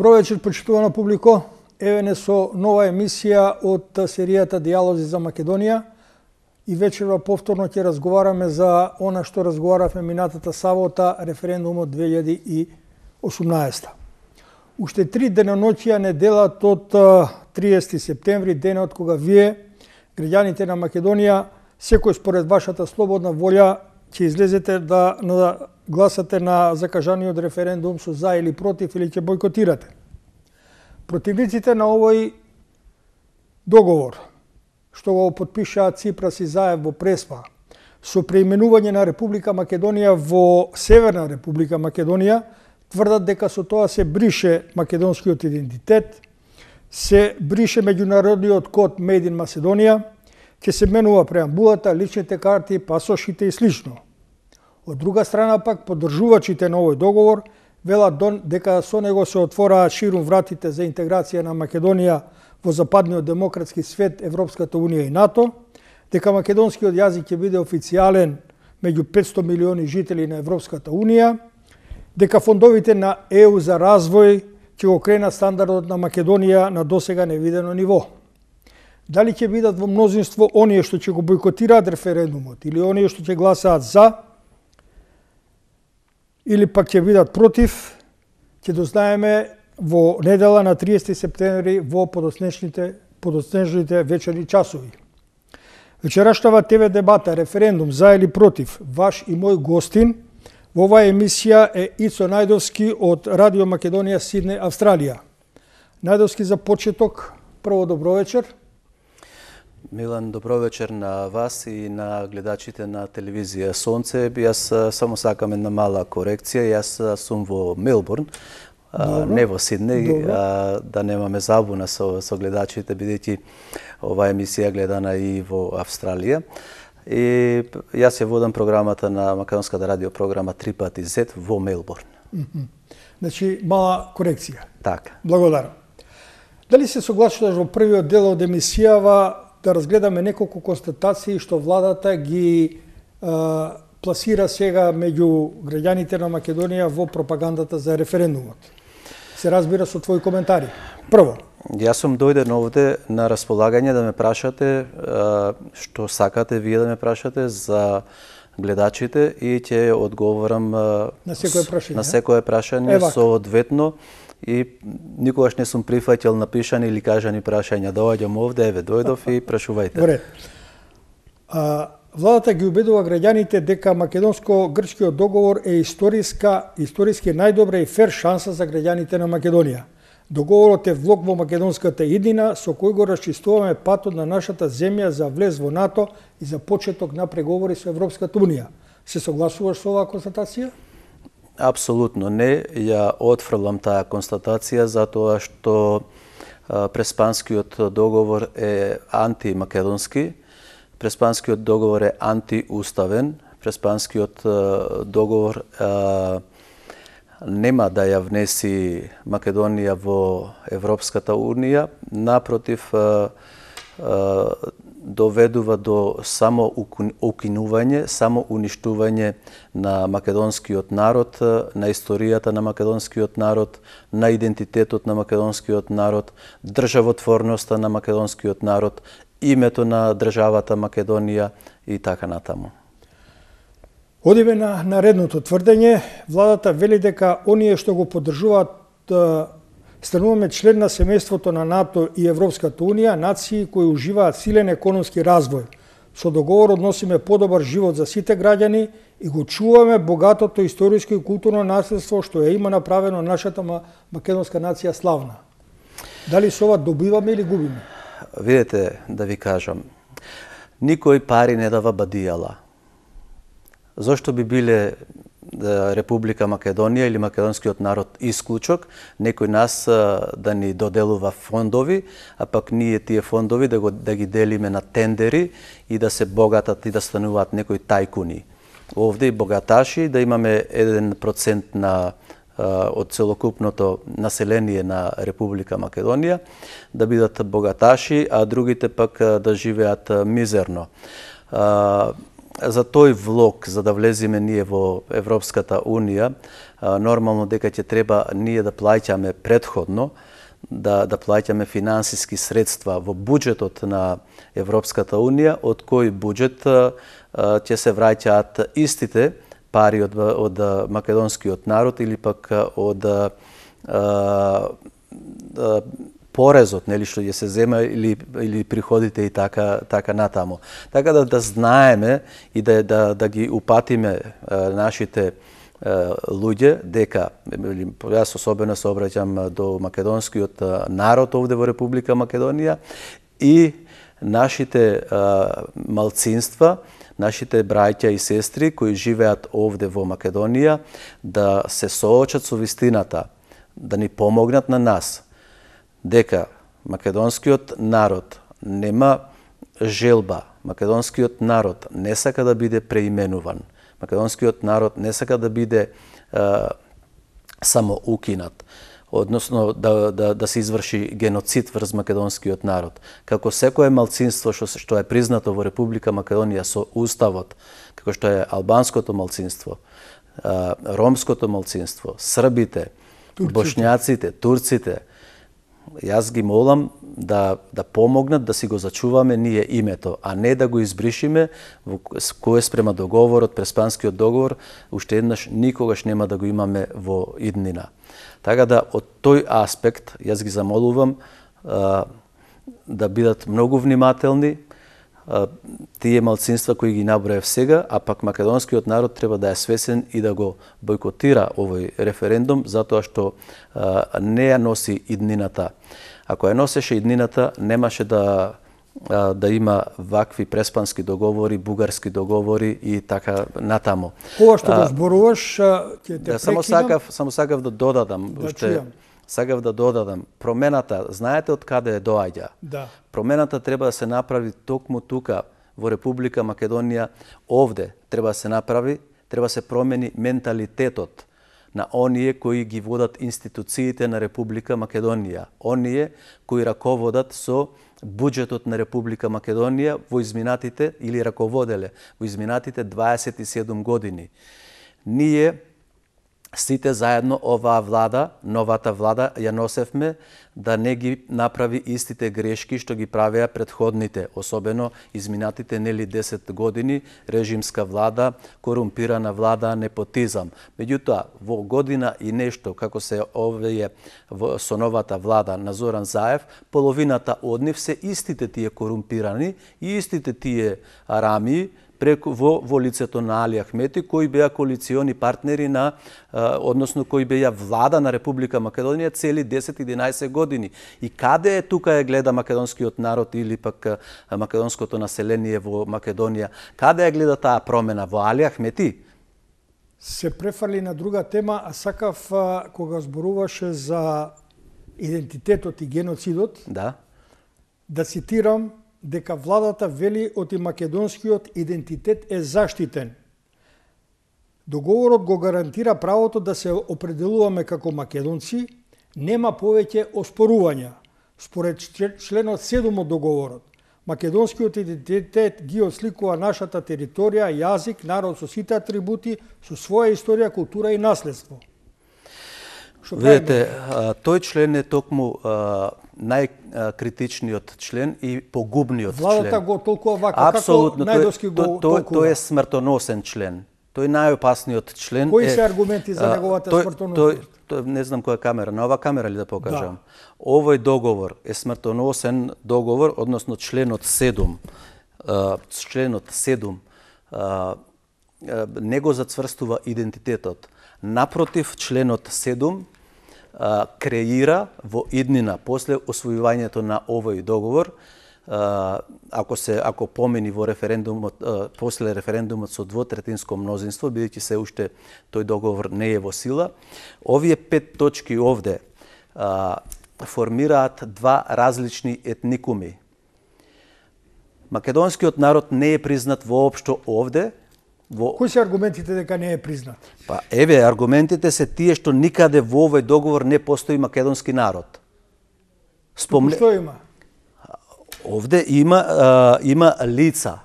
Добро вечер, почитувана публико. Еве не со нова емисија од серијата Диалози за Македонија. И вечерва повторно ќе разговараме за она што разговаравме минатата сабота, референдумот 2018. Уште три деноночија не делат од 30 септември, денот кога вие, граѓаните на Македонија, секој според вашата слободна волја ќе излезете да, да гласате на закажаниот референдум со за или против или ќе бойкотирате. Противниците на овој договор, што го подпишаа Ципрас и Заев во Преспа, со преименување на Република Македонија во Северна Република Македонија, тврдат дека со тоа се брише македонскиот идентитет, се брише меѓународниот код Made in Macedonia“ ќе се менува преамбулата, личните карти, пасошите и слично. Од друга страна пак поддржувачите на овој договор велат дека со него се отвораа ширум вратите за интеграција на Македонија во западниот демократски свет, Европската Унија и НАТО, дека македонскиот јазик ќе биде официјален меѓу 500 милиони жители на Европската Унија, дека фондовите на ЕУ за развој ќе го крена стандардот на Македонија на досега невидено ниво дали ќе бидат во мнозинство оние што ќе го бойкотираат референдумот или оние што ќе гласаат за или пак ќе бидат против, ќе дознаеме во недела на 30 септември во подоснешните подоснешните вечерни часови. Вечерашнава ТВ дебата референдум за или против ваш и мој гостин во оваа емисија е Ицо Најдовски од Радио Македонија Сидне Австралија. Најдовски за почеток прво добро вечер. Милан, добро вечер на вас и на гледачите на телевизија Сонце. Јас само сакам една мала корекција. Јас сум во Мелбурн, Добро. не во Сиднеј, да немаме забуна со, со гледачите, бидејќи оваа емисија гледана и во Австралија. И јас ја водам програмата на Македонската радио програма Три пати Z во Мелбурн. Значи, мала корекција. Така. Благодарам. Дали се согласуваш во првиот дел од емисијава да разгледаме неколку констатации што владата ги а, пласира сега меѓу граѓаните на Македонија во пропагандата за референдумот. Се разбира со твои коментари. Прво, Јас сум дојден овде на располагање да ме прашате а, што сакате вие да ме прашате за гледачите и ќе одговорам а, на секое прашање, на секое прашање одветно и никогаш не сум на напишани или кажани прашања. Доаѓам овде, еве дојдов и прашувајте. Добре. А, владата ги убедува граѓаните дека македонско-грчкиот договор е историска, историски најдобра и фер шанса за граѓаните на Македонија. Договорот е влог во македонската иднина со кој го расчистуваме патот на нашата земја за влез во НАТО и за почеток на преговори со Европската унија. Се согласуваш со оваа констатација? Апсолутно не, ја отфрлам таа констатација затоа што преспанскиот договор е антимакедонски, преспанскиот договор е антиуставен, преспанскиот договор нема да ја внеси Македонија во Европската Унија, напротив доведува до само укинување, само уништување на македонскиот народ, на историјата на македонскиот народ, на идентитетот на македонскиот народ, државотворноста на македонскиот народ, името на државата Македонија и така натаму. Одиме на наредното тврдење, владата вели дека оние што го поддржуваат стануваме член на семејството на НАТО и Европската Унија, нации кои уживаат силен економски развој. Со договор односиме подобар живот за сите граѓани и го чуваме богатото историско и културно наследство што е има направено нашата македонска нација славна. Дали со ова добиваме или губиме? Видете, да ви кажам, никој пари не дава бадијала. Зошто би биле Република Македонија или македонскиот народ исклучок, некој нас да ни доделува фондови, а пак ние тие фондови да, го, да ги делиме на тендери и да се богатат и да стануваат некои тајкуни. Овде и богаташи да имаме 1% на од целокупното население на Република Македонија, да бидат богаташи, а другите пак да живеат мизерно за тој влог, за да влеземе ние во Европската Унија, нормално дека ќе треба ние да плаќаме предходно, да, да плаќаме финансиски средства во буџетот на Европската Унија, од кој буџет ќе се враќаат истите пари од, од македонскиот народ или пак од порезот, нели што ќе се зема или или приходите и така така натаму. Така да да знаеме и да да да ги упатиме е, нашите луѓе дека јас особено се обраќам до македонскиот народ овде во Република Македонија и нашите а, малцинства, нашите браќа и сестри кои живеат овде во Македонија да се соочат со вистината, да ни помогнат на нас дека македонскиот народ нема желба, македонскиот народ не сака да биде преименуван, македонскиот народ не сака да биде е, само укинат, односно да, да, да се изврши геноцид врз македонскиот народ. Како секое малцинство што, што е признато во Република Македонија со Уставот, како што е албанското малцинство, ромското малцинство, србите, турците. бошњаците, турците, Јас ги молам да, да помогнат да си го зачуваме ние името, а не да го избришиме, кое спрема договорот, преспанскиот договор, уште еднаш никогаш нема да го имаме во иднина. Така да, од тој аспект, јас ги замолувам а, да бидат многу внимателни, тие малцинства кои ги наброев сега, а пак македонскиот народ треба да е свесен и да го бойкотира овој референдум, затоа што не ја носи иднината. Ако ја носеше иднината, немаше да да има вакви преспански договори, бугарски договори и така натамо. Кога што го зборуваш, ќе те да, прекинам. Само сакав, само сакав да додадам да уште чујам сагав да додадам, промената, знаете од каде доаѓа? Да. Промената треба да се направи токму тука, во Република Македонија, овде треба да се направи, треба да се промени менталитетот на оние кои ги водат институциите на Република Македонија, оние кои раководат со буџетот на Република Македонија во изминатите или раководеле во изминатите 27 години. Ние сите заедно оваа влада, новата влада ја носевме да не ги направи истите грешки што ги правеа предходните, особено изминатите нели 10 години режимска влада, корумпирана влада, непотизам. Меѓутоа, во година и нешто како се овие со новата влада на Зоран Заев, половината од нив се истите тие корумпирани и истите тие арами преку во, во лицето на Али Ахмети, кои беа коалициони партнери на, односно кои беа влада на Република Македонија цели 10-11 години. И каде е тука е гледа македонскиот народ или пак македонското население во Македонија? Каде е гледа таа промена? Во Али Ахмети? Се префрли на друга тема, а сакав кога зборуваше за идентитетот и геноцидот, да, да цитирам дека владата вели оти македонскиот идентитет е заштитен. Договорот го гарантира правото да се определуваме како македонци, нема повеќе оспорувања. Според членот 7 од договорот, македонскиот идентитет ги осликува нашата територија, јазик, народ со сите атрибути, со своја историја, култура и наследство – Што Видете, прави... тој член е токму најкритичниот член и погубниот Владата член. Владата го толкова вака, Абсолютно, како Најдовски го тој, тој, тој е смртоносен член. Тој е најопасниот член. Кои се аргументи за неговата смртоносност? тој, не знам која камера, на ова камера ли да покажам? Да. Овој договор е смртоносен договор, односно членот 7. членот 7 не го зацврстува идентитетот. Напротив, членот креира во иднина после освојувањето на овој договор, ако се ако помени во референдумот после референдумот со двотретинско мнозинство, бидејќи се уште тој договор не е во сила, овие пет точки овде формираат два различни етникуми. Македонскиот народ не е признат воопшто овде, во Кои се аргументите дека не е признат? Па еве аргументите се тие што никаде во овој договор не постои македонски народ. Спомне... Што има? Овде има а, има лица.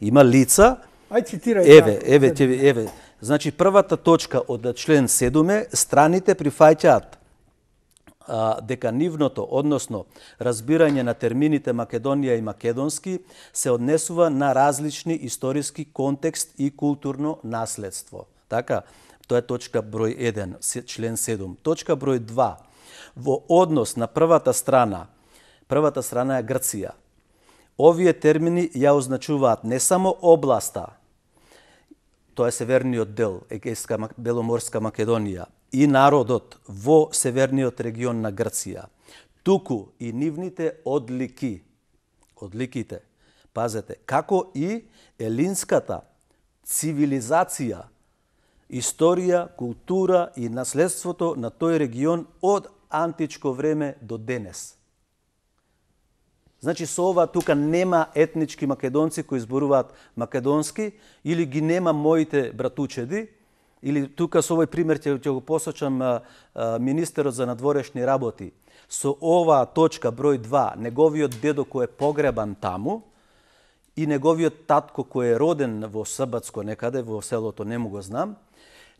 Има лица. Ај цитирај. Еве, еве, еве, еве. Значи првата точка од член 7 страните прифаќаат а, дека нивното, односно разбирање на термините Македонија и македонски се однесува на различни историски контекст и културно наследство. Така, тоа е точка број 1, член 7. Точка број 2. Во однос на првата страна, првата страна е Грција. Овие термини ја означуваат не само областа, тоа е северниот дел, Егейска Беломорска Македонија, и народот во северниот регион на Грција, туку и нивните одлики, одликите, пазете, како и елинската цивилизација, историја, култура и наследството на тој регион од античко време до денес. Значи, со ова тука нема етнички македонци кои зборуваат македонски или ги нема моите братучеди, или тука со овој пример ќе, ќе го посочам министерот за надворешни работи. Со оваа точка број 2, неговиот дедо кој е погребан таму и неговиот татко кој е роден во Сабатско некаде, во селото не му го знам,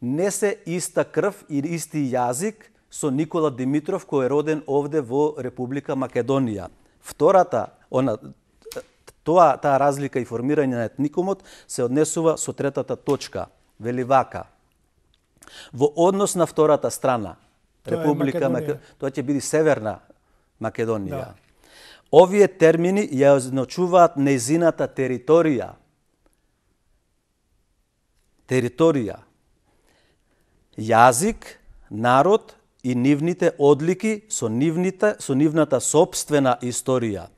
не се иста крв и исти јазик со Никола Димитров кој е роден овде во Република Македонија. Втората, она Тоа, таа разлика и формирање на етникумот се однесува со третата точка, вели вака. Во однос на втората страна, тоа Република Македонија, тоа ќе биде Северна Македонија. Да. Овие термини ја означуваат нејзината територија. Територија. Јазик, народ и нивните одлики со нивните со нивната собствена историја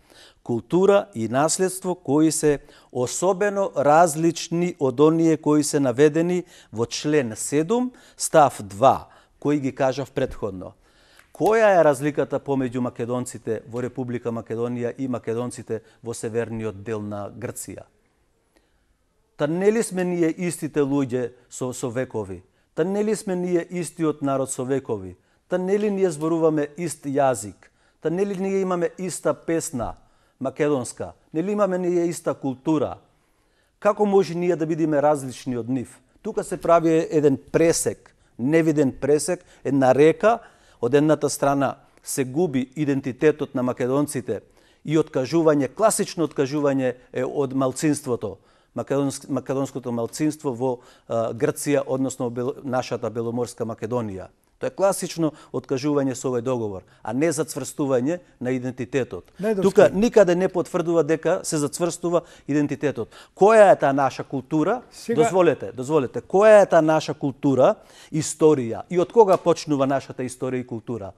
култура и наследство кои се особено различни од оние кои се наведени во член 7, став 2, кој ги кажав предходно. Која е разликата помеѓу македонците во Република Македонија и македонците во северниот дел на Грција? Та нели сме ние истите луѓе со, со векови? Та нели сме ние истиот народ со векови? Та нели ние зборуваме ист јазик? Та нели ние имаме иста песна? македонска. Нели имаме ние иста култура? Како може ние да бидеме различни од нив? Тука се прави еден пресек, невиден пресек, една река, од едната страна се губи идентитетот на македонците и откажување, класично откажување е од малцинството, македонск, македонското малцинство во а, Грција, односно бел, нашата Беломорска Македонија. Тоа е класично откажување со овој договор, а не зацврстување на идентитетот. Најдовски. Тука никаде не потврдува дека се зацврстува идентитетот. Која е таа наша култура? Сега... Дозволете, дозволете. Која е таа наша култура, историја? И од кога почнува нашата историја и култура?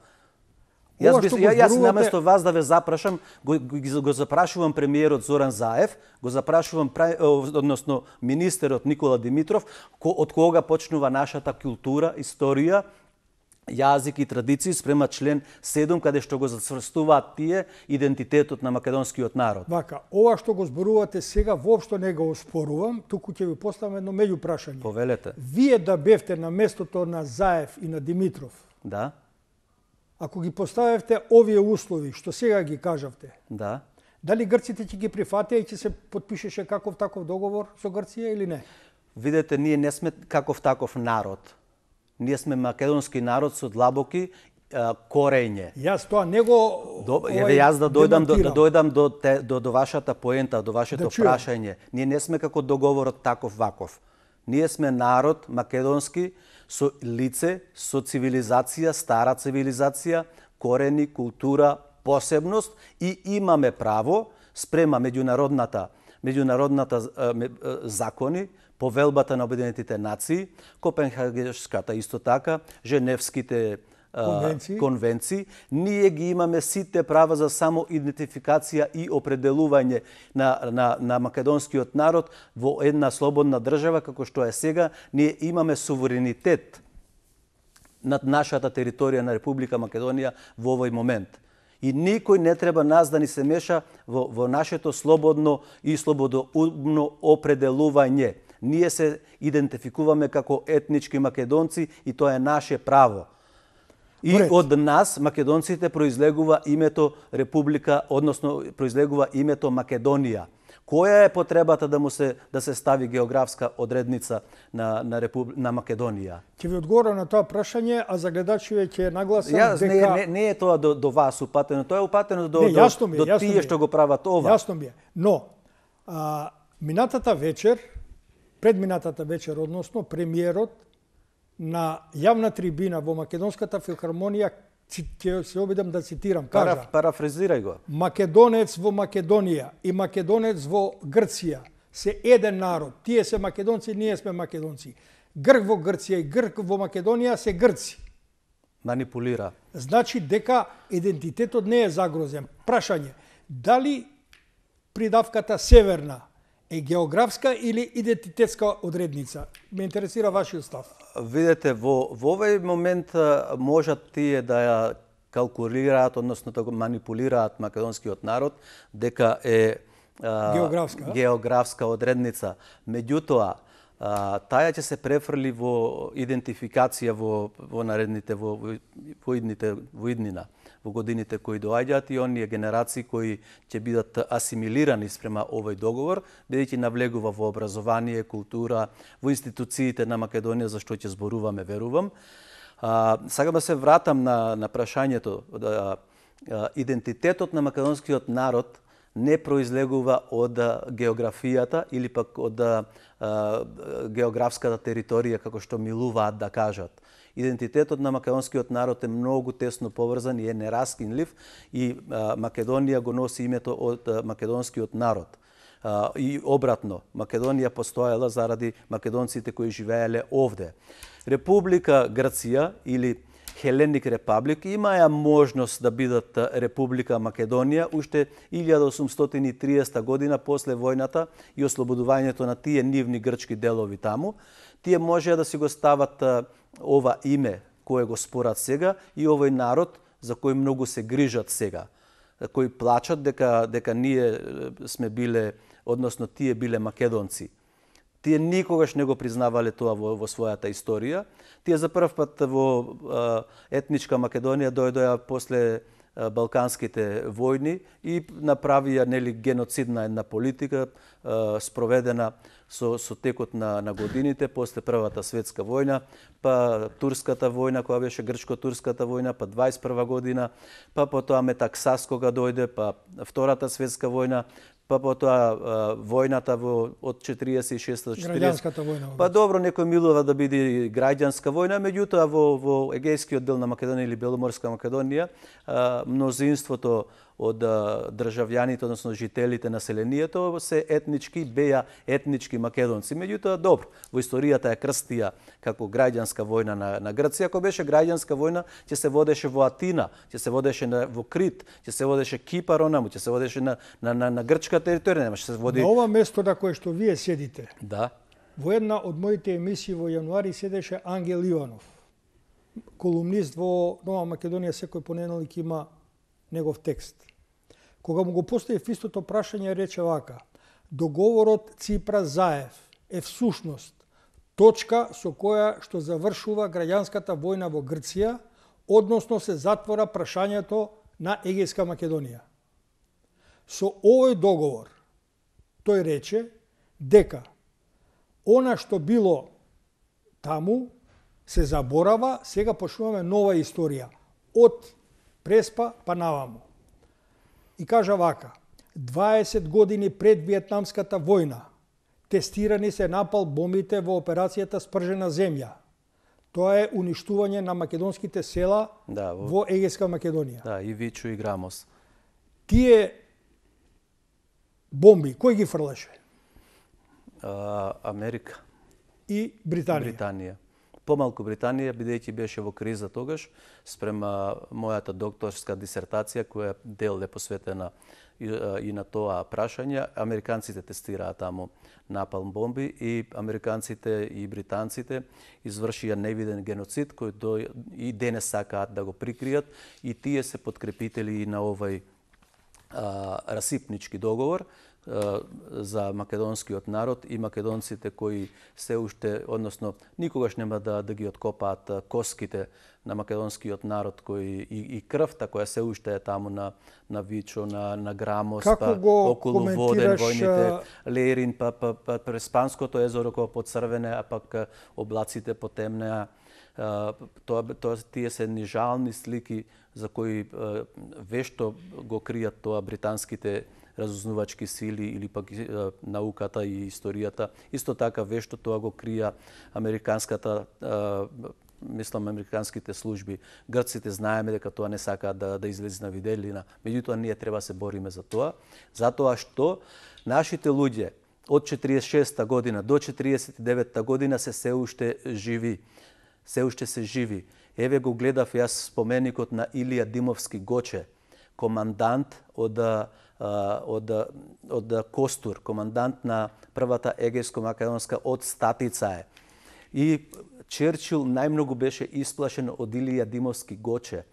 Јас, би, ја, јас место вас да ве запрашам, го, го, го запрашувам премиерот Зоран Заев, го запрашувам односно министерот Никола Димитров, ко, од кога почнува нашата култура, историја јазик и традиции спрема член 7 каде што го зацврстуваат тие идентитетот на македонскиот народ. Вака, ова што го зборувате сега воопшто не го оспорувам, туку ќе ви поставам едно меѓу прашање. Повелете. Вие да бевте на местото на Заев и на Димитров. Да. Ако ги поставевте овие услови што сега ги кажавте. Да. Дали грците ќе ги прифатија и ќе се подпишеше каков таков договор со Грција или не? Видете, ние не сме каков таков народ Ние сме македонски народ со длабоки корење. Јас тоа не го еве јас да дојдам до, да дојдам до, те, до до вашата поента, до вашето да прашање. Ние не сме како договорот таков ваков. Ние сме народ македонски со лице, со цивилизација, стара цивилизација, корени, култура, посебност и имаме право спрема меѓународната меѓународната закони повелбата на Обединетите нации, Копенхагешката исто така, Женевските конвенции. конвенции, ние ги имаме сите права за самоидентификација и определување на, на, на македонскиот народ во една слободна држава, како што е сега, ние имаме суверенитет над нашата територија на Република Македонија во овој момент. И никој не треба нас да ни се меша во, во нашето слободно и слободоумно определување Ние се идентификуваме како етнички македонци и тоа е наше право. И Поред. од нас, македонците, произлегува името Република, односно произлегува името Македонија. Која е потребата да му се да се стави географска одредница на на Репуб... на Македонија? Ќе ви одговорам на тоа прашање, а за гледачите ќе нагласам дека не, не, не е тоа до, до вас упатено, тоа е упатено до не, јасно ми, до, до тие што го прават ова. Јасно ми е. Но а, минатата вечер Предминатата вечер, односно, премиерот на јавна трибина во Македонската филхармонија ќе се обидам да цитирам, кажа... Параф, го. Македонец во Македонија и македонец во Грција се еден народ. Тие се македонци, ние сме македонци. Грк во Грција и грк во Македонија се грци. Манипулира. Значи дека идентитетот не е загрозен. Прашање, дали придавката северна е географска или идентитетска одредница? Ме интересира вашиот став. Видете, во, во овој момент можат тие да ја калкулираат, односно да го манипулираат македонскиот народ, дека е а, географска, географска одредница. Меѓутоа, а, таја ќе се префрли во идентификација во, во наредните, во, во, во идните, во иднина во годините кои доаѓаат и оние генерации кои ќе бидат асимилирани спрема овој договор, бидејќи навлегува во образование, култура, во институциите на Македонија за што ќе зборуваме, верувам. А, сакам да се вратам на, на прашањето. Да, идентитетот на македонскиот народ не произлегува од географијата или пак од а, географската територија како што милуваат да кажат. Идентитетот на македонскиот народ е многу тесно поврзан и е нераскинлив и Македонија го носи името од македонскиот народ. и обратно, Македонија постоела заради македонците кои живееле овде. Република Грција или Хеленик републик имаја можност да бидат Република Македонија уште 1830 година после војната и ослободувањето на тие нивни грчки делови таму. Тие можеа да си го стават ова име кое го спорат сега и овој народ за кој многу се грижат сега, кои плачат дека дека ние сме биле, односно тие биле македонци. Тие никогаш не го признавале тоа во, во својата историја. Тие за прв пат во етничка Македонија дојдоја после Балканските војни и направија нели геноцидна една политика спроведена со со текот на на годините после првата светска војна, па турската војна која беше грчко-турската војна, па 21 година, па потоа Метаксас кога дојде, па втората светска војна, па потоа војната во од 46 до 40. Граѓанската војна. Па добро, некој милува да биде граѓанска војна, меѓутоа во во егејскиот дел на Македонија или Беломорска Македонија, мнозинството од државјаните, односно жителите на селението, се етнички, беа етнички македонци. Меѓутоа, добро, во историјата е крстија како граѓанска војна на, на Грција. Ако беше граѓанска војна, ќе се водеше во Атина, ќе се водеше на, во Крит, ќе се водеше Кипар, онаму, ќе се водеше на, на, на, на грчка територија, Нема, се води... На ова место на кое што вие седите, да. во една од моите емисии во јануари седеше Ангел Иванов, колумнист во Нова Македонија, секој понеделник има негов текст. Кога му го постави истото прашање, рече вака. Договорот Ципра-Заев е всушност точка со која што завршува граѓанската војна во Грција, односно се затвора прашањето на Егејска Македонија. Со овој договор тој рече дека она што било таму се заборава, сега почнуваме нова историја од Преспа па наваму и кажа вака, 20 години пред Виетнамската војна, тестирани се напал бомите во операцијата Спржена земја. Тоа е уништување на македонските села да, во, во Егеска Македонија. Да, и Вичу и Грамос. Тие бомби, кој ги фрлаше? А, Америка. И Британија. Британија помалку Британија, бидејќи беше во криза тогаш, спрема мојата докторска дисертација, која дел е посветена и на тоа прашање, американците тестираа таму напалм бомби и американците и британците извршија невиден геноцид кој до и денес сакаат да го прикријат и тие се подкрепители на овој расипнички договор за македонскиот народ и македонците кои се уште, односно, никогаш нема да, да ги откопаат коските на македонскиот народ кој и, и крвта која се уште е таму на на Вичо, на на Грамос, па околу Воден, војните Лерин, па, па, па, па па, па, езеро па, па, па, па, облаците потемнеа тоа, тоа тие се нижални слики за кои вешто го кријат тоа британските разузнувачки сили или пак науката и историјата. Исто така вешто тоа го крија американската мислам американските служби. Грците знаеме дека тоа не сакаат да, да излезе на виделина. Меѓутоа, ние треба се бориме за тоа. Затоа што нашите луѓе од 46 година до 49 година се се уште живи се уште се живи. Еве го гледав јас споменикот на Илија Димовски Гоче, командант од, од, од Костур, командант на првата Егејско-Македонска од Статица е. И Черчил најмногу беше исплашен од Илија Димовски Гоче,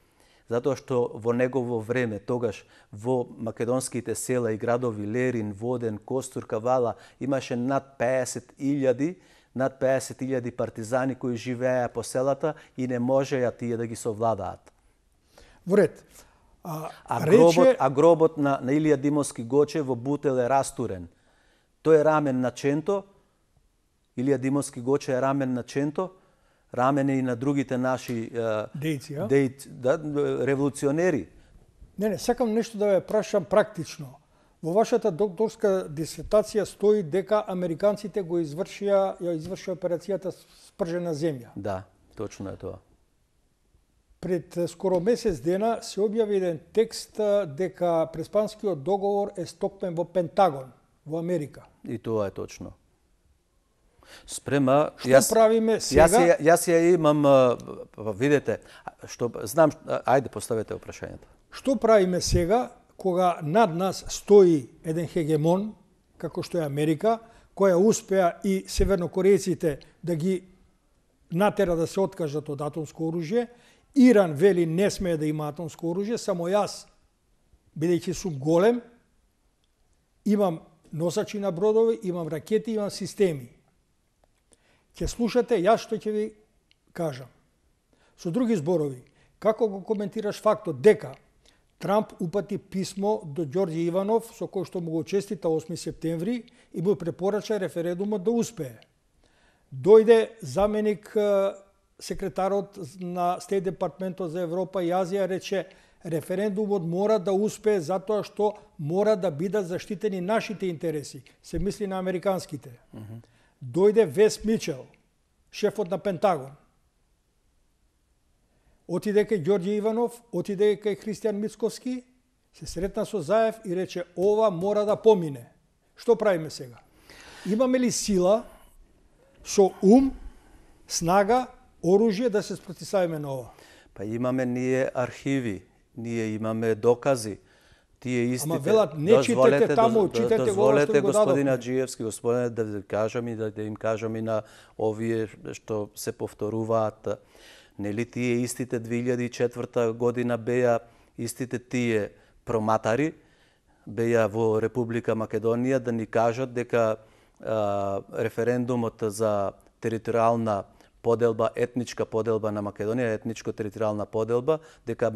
затоа што во негово време, тогаш во македонските села и градови Лерин, Воден, Костур, Кавала имаше над илјади над 50.000 партизани кои живееа по селата и не можеа тие да ги совладаат. Во ред. А, а, рече... гробот, а гробот на, на Илија Димовски Гоче во Бутел е растурен. Тој е рамен на Ченто, Илија Димовски Гоче е рамен на Ченто, рамен е и на другите наши е, дејци, дејци да, револуционери. Не, не, сакам нешто да ве прашам практично. Во вашата докторска дисертација стои дека американците го извршија, ја извршија операцијата спржена земја. Да, точно е тоа. Пред скоро месец дена се објави еден текст дека преспанскиот договор е стопен во Пентагон, во Америка. И тоа е точно. Спрема, што јас, правиме сега? Јас, ја, јас ја имам, па, видете, што знам, ајде поставете прашањето. Што правиме сега кога над нас стои еден хегемон, како што е Америка, која успеа и севернокорејците да ги натера да се откажат од атомско оружје, Иран вели не смее да има атомско оружје, само јас, бидејќи сум голем, имам носачи на бродови, имам ракети, имам системи. Ке слушате јас што ќе ви кажам. Со други зборови, како го коментираш фактот дека Трамп упати писмо до Ѓорѓи Иванов со кој што му го честита 8 септември и му препорача референдумот да успее. Дојде заменик секретарот на Стејт департментот за Европа и Азија рече референдумот мора да успее затоа што мора да бидат заштитени нашите интереси, се мисли на американските. Mm -hmm. Дојде Вес Мичел, шефот на Пентагон, Отиде кај Ѓорѓе Иванов, отиде кај Христијан Мицковски, се сретна со Заев и рече ова мора да помине. Што правиме сега? Имаме ли сила со ум, снага, оружје да се спротивиме на ова? Па имаме ние архиви, ние имаме докази. Тие истите. Ама велат не читате таму, читате дозволете, го господин Аџиевски, господине да ви кажам и да, да им кажам и на овие што се повторуваат Нели тие истите 2004 година беа истите тие проматари, беа во Република Македонија да ни кажат дека а, референдумот за територијална поделба, етничка поделба на Македонија, етничко територијална поделба, дека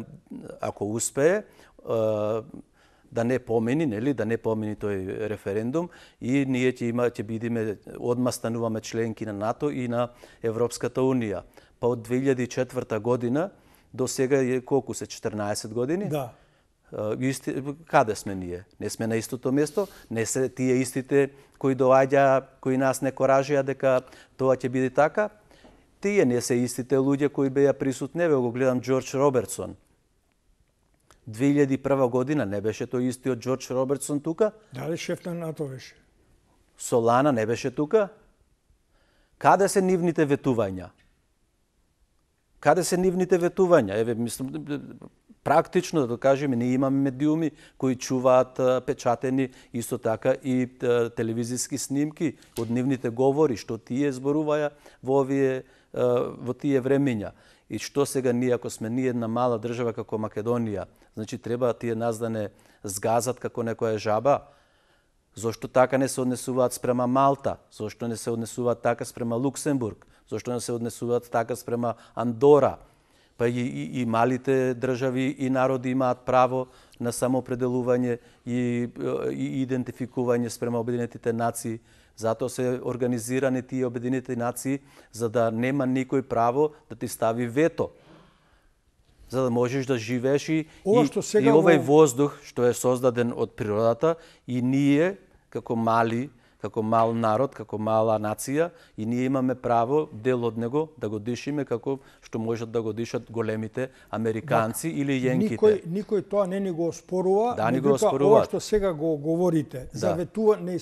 ако успее а, да не помени, нели, да не помени тој референдум и ние ќе има ќе бидиме одма стануваме членки на НАТО и на Европската унија па од 2004 година до сега е колку се 14 години? Да. Исти, каде сме ние? Не сме на истото место, не се тие истите кои доаѓа, кои нас не коражија дека тоа ќе биде така. Тие не се истите луѓе кои беа присутни. Ве го гледам Джордж Робертсон. 2001 година не беше тој истиот Джордж Робертсон тука? Дали шеф на НАТО беше? Солана не беше тука? Каде се нивните ветувања? Каде се нивните ветувања? Еве, мислам, практично, да кажеме, ние имаме медиуми кои чуваат печатени исто така и телевизиски снимки од нивните говори, што тие зборуваја во овие во тие времења. И што сега ние, ако сме ние една мала држава како Македонија, значи треба тие нас да не згазат како некоја жаба, Зошто така не се однесуваат спрема Малта? Зошто не се однесуваат така спрема Луксембург? Зошто не се однесуваат така спрема Андора? Па и, и, и малите држави и народи имаат право на самоопределување и, и идентификување спрема Обединетите нации. Затоа се организирани тие обединетите нации за да нема никој право да ти стави вето за да можеш да живееш и, и овој во... воздух што е создаден од природата и ние како мали како мал народ, како мала нација и ние имаме право дел од него да го дишиме како што можат да го дишат големите американци да, или јенките. Никој никој тоа не ни го спорува. да, ни го спорува. ова што сега го говорите да. за ветува не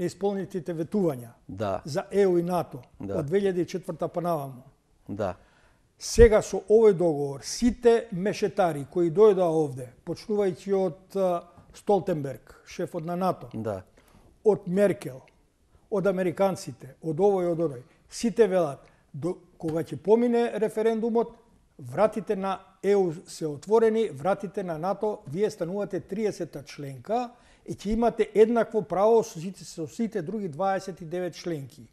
неисполнетите ветувања да. за ЕУ и НАТО да. од 2004 па наваму. Да. Сега со овој договор, сите мешетари кои дојдоа овде, почнувајќи од Столтенберг, шефот на НАТО, да од Меркел, од американците, од овој, од овој, сите велат, до, кога ќе помине референдумот, вратите на ЕУ се отворени, вратите на НАТО, вие станувате 30-та членка и ќе имате еднакво право со сите, со сите други 29 членки.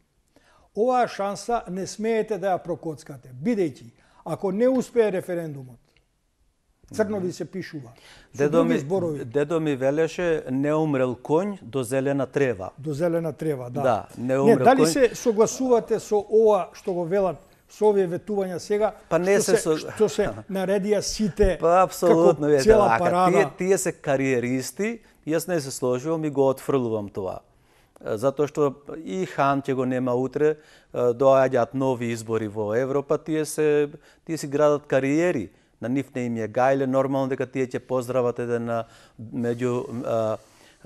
Оваа шанса не смеете да ја прокоцкате, бидејќи, ако не успее референдумот, Црнови се пишува. Дедо ми, дедо ми велеше не умрел конј до зелена трева. До зелена трева, да. Да, не умрел не, дали конј. се согласувате со ова што го велат со овие ветувања сега, па не што, се, со... што се наредија сите па, апсолутно, како цела така, парада. Тие, тие се кариеристи, јас не се сложувам и го отфрлувам тоа. Затоа што и Хан ќе го нема утре, доаѓаат нови избори во Европа, тие се тие си градат кариери на нив не им е гајле, нормално дека тие ќе поздрават еден меѓу а,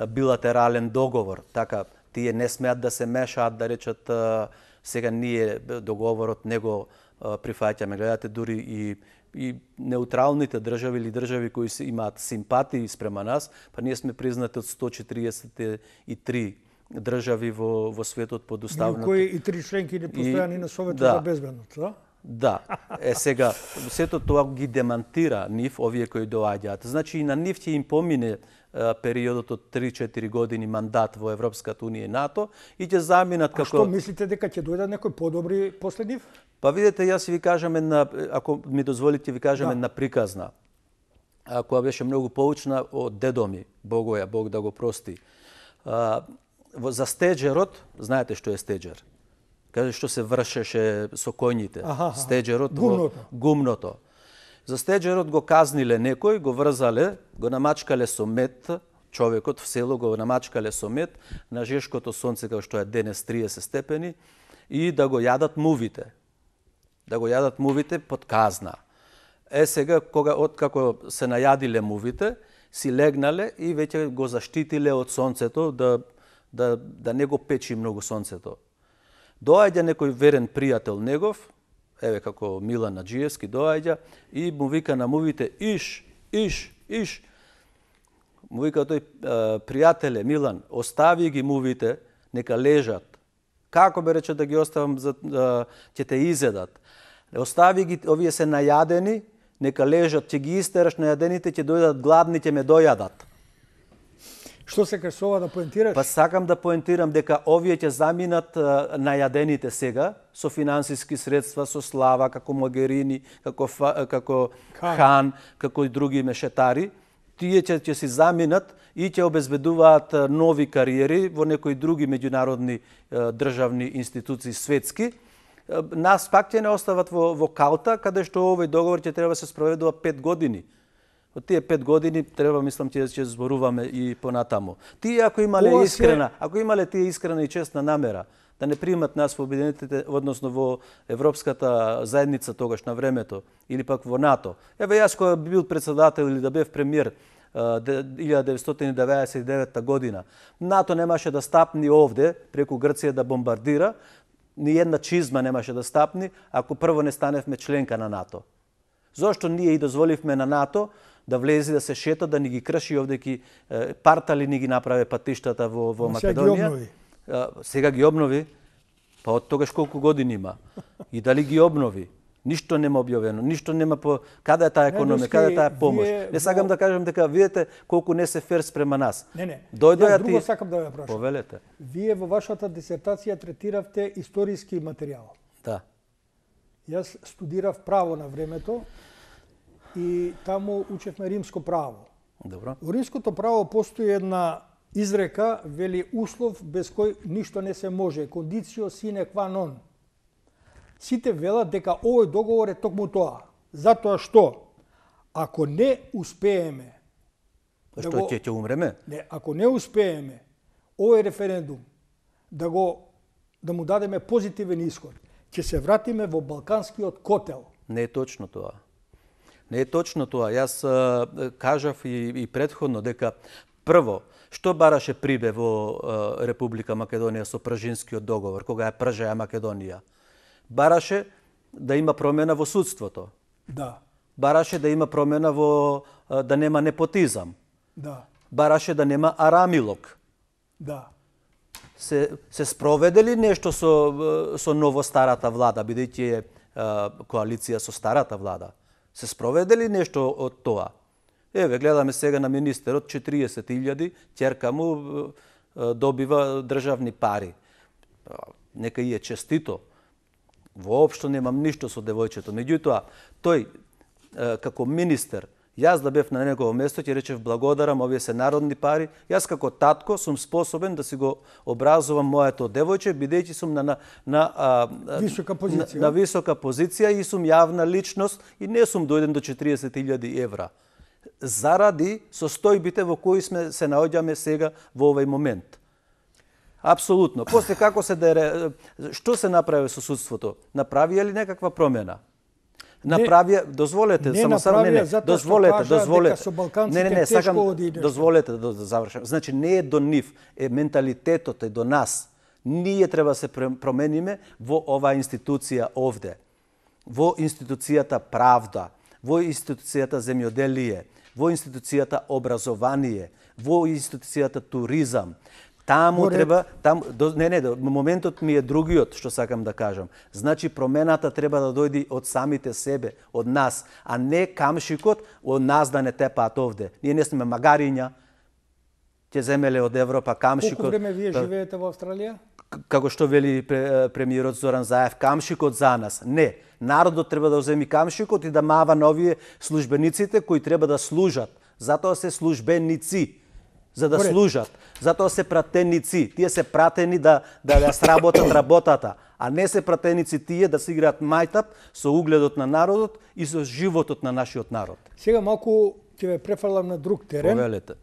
билатерален договор. Така, тие не смеат да се мешаат, да речат а, сега ние договорот не го прифаќаме. Гледате дури и и неутралните држави или држави кои се имаат симпатии спрема нас, па ние сме признати од 143 држави во, во светот под И Кои и три членки не постојани на Советот да. за безбедност, да? Да, е сега, сето тоа ги демантира НИФ овие кои доаѓаат. Значи, и на НИФ ќе им помине периодот од 3-4 години мандат во Европската Унија и НАТО и ќе заминат како... А што мислите дека ќе дојдат некој подобри после НИФ? Па видете, јас ви кажам една, ако ми дозволите, ви кажам да. една приказна, која беше многу поучна од дедо ми, Богоја, Бог да го прости. За стеджерот, знаете што е стеджер? каде што се вршеше со коњите, аха, аха. стеџерот, гумното. гумното. За стеџерот го казниле некој, го врзале, го намачкале со мет, човекот в село го намачкале со мет, на жешкото сонце како што е денес 30 степени и да го јадат мувите. Да го јадат мувите под казна. Е сега кога откако се најадиле мувите, си легнале и веќе го заштитиле од сонцето да да да не го печи многу сонцето Доаѓа некој верен пријател негов, еве како Милан Наджиевски доаѓа и му вика на мувите иш, иш, иш. Му вика тој пријателе Милан, остави ги мувите, нека лежат. Како бе рече да ги оставам, за, а, ќе те изедат. Остави ги, овие се најадени, нека лежат, ќе ги истераш најадените, ќе дојдат гладни, ќе ме дојадат. Што се кај да поентираш? Па сакам да поентирам дека овие ќе заминат најадените сега со финансиски средства, со слава, како Могерини, како, како Хан, Хан како и други мешетари. Тие ќе, ќе си заминат и ќе обезбедуваат нови кариери во некои други меѓународни државни институции светски нас пак ќе не остават во, во калта, каде што овој договор ќе треба да се спроведува пет години. Од тие пет години треба, мислам, че ќе зборуваме и понатаму. Тие ако имале Ова искрена, се... ако имале тие искрена и честна намера да не примат нас во Обединетите, односно во Европската заедница тогаш на времето, или пак во НАТО. Еве јас кога би бил председател или да бев премиер 1999 година, НАТО немаше да стапни овде, преку Грција да бомбардира, ни една чизма немаше да стапни, ако прво не станевме членка на НАТО. Зошто ние и дозволивме на НАТО да влезе да се шета, да ни ги крши овде ки партали ни ги направе патиштата во во Македонија. Сега ги обнови. Па од тогаш колку години има? И дали ги обнови? Ништо нема објавено, ништо нема по каде е таа економија, каде е таа помош. Не сакам да кажам дека видете колку не се ферс према нас. Не, не. ја ти. Друго сакам да ве прашам. Повелете. Вие во вашата дисертација третиравте историски материјал. Да. Јас студирав право на времето и таму учевме римско право. Добро. Во римското право постои една изрека, вели услов без кој ништо не се може, кондицио sine qua non. Сите велат дека овој договор е токму тоа. Затоа што ако не успееме да што ќе ќе умреме? Не, ако не успееме овој референдум да го да му дадеме позитивен исход, ќе се вратиме во балканскиот котел. Не е точно тоа. Не е точно тоа. Јас кажав и, и предходно дека прво, што бараше Прибе во Република Македонија со Пржинскиот договор, кога ја пржаја Македонија? Бараше да има промена во судството. Да. Бараше да има промена во да нема непотизам. Да. Бараше да нема арамилок. Да. Се, се спроведе ли нешто со, со ново старата влада, бидејќи е коалиција со старата влада? Се спроведе ли нешто од тоа? Еве, гледаме сега на министерот 40.000, ќерка му добива државни пари. Нека и е честито. Воопшто немам ништо со девојчето. Меѓутоа, тој како министер Јас да бев на негово место, ќе речев благодарам, овие се народни пари. Јас како татко сум способен да си го образувам моето девојче, бидејќи сум на, на, на, а, висока позиција. На, на висока позиција и сум јавна личност и не сум дојден до 40.000 евра. Заради состојбите во кои сме се наоѓаме сега во овој момент. Апсолутно. После како се дере, што се направи со судството? Направи ли некаква промена? направија дозволете не, само само не, не дозволете кажа, дозволете не не не сакам да дозволете да, да завршам значи не е до нив е менталитетот е до нас ние треба да се промениме во оваа институција овде во институцијата правда во институцијата земјоделие во институцијата образование во институцијата туризам Таму Горе... треба, там, до, не, не, до, моментот ми е другиот што сакам да кажам. Значи промената треба да дојди од самите себе, од нас, а не камшикот од нас да не тепаат овде. Ние не сме магариња, ќе земеле од Европа камшикот. Колку време вие да. живеете во Австралија? како што вели премиерот Зоран Заев, камшикот за нас. Не, народот треба да оземи камшикот и да мава на овие службениците кои треба да служат. Затоа се службеници за да Поред. служат. Затоа се пратеници. Тие се пратени да да ја сработат работата, а не се пратеници тие да се играат мајтап со угледот на народот и со животот на нашиот народ. Сега малку ќе ве префрлам на друг терен. Повелете.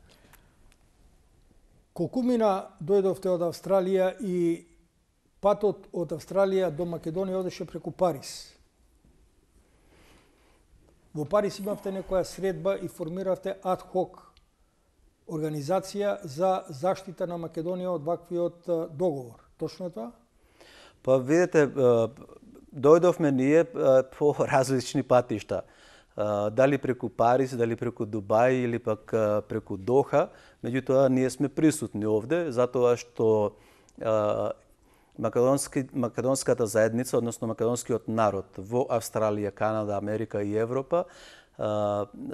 Колку мина дојдовте од Австралија и патот од Австралија до Македонија одеше преку Париз. Во Париз имавте некоја средба и формиравте ад хок организација за заштита на Македонија од ваквиот договор. Точно е тоа? Па видете, дојдовме ние по различни патишта. Дали преку Париз, дали преку Дубај или пак преку Доха, меѓутоа ние сме присутни овде, затоа што македонски, македонската заедница, односно македонскиот народ во Австралија, Канада, Америка и Европа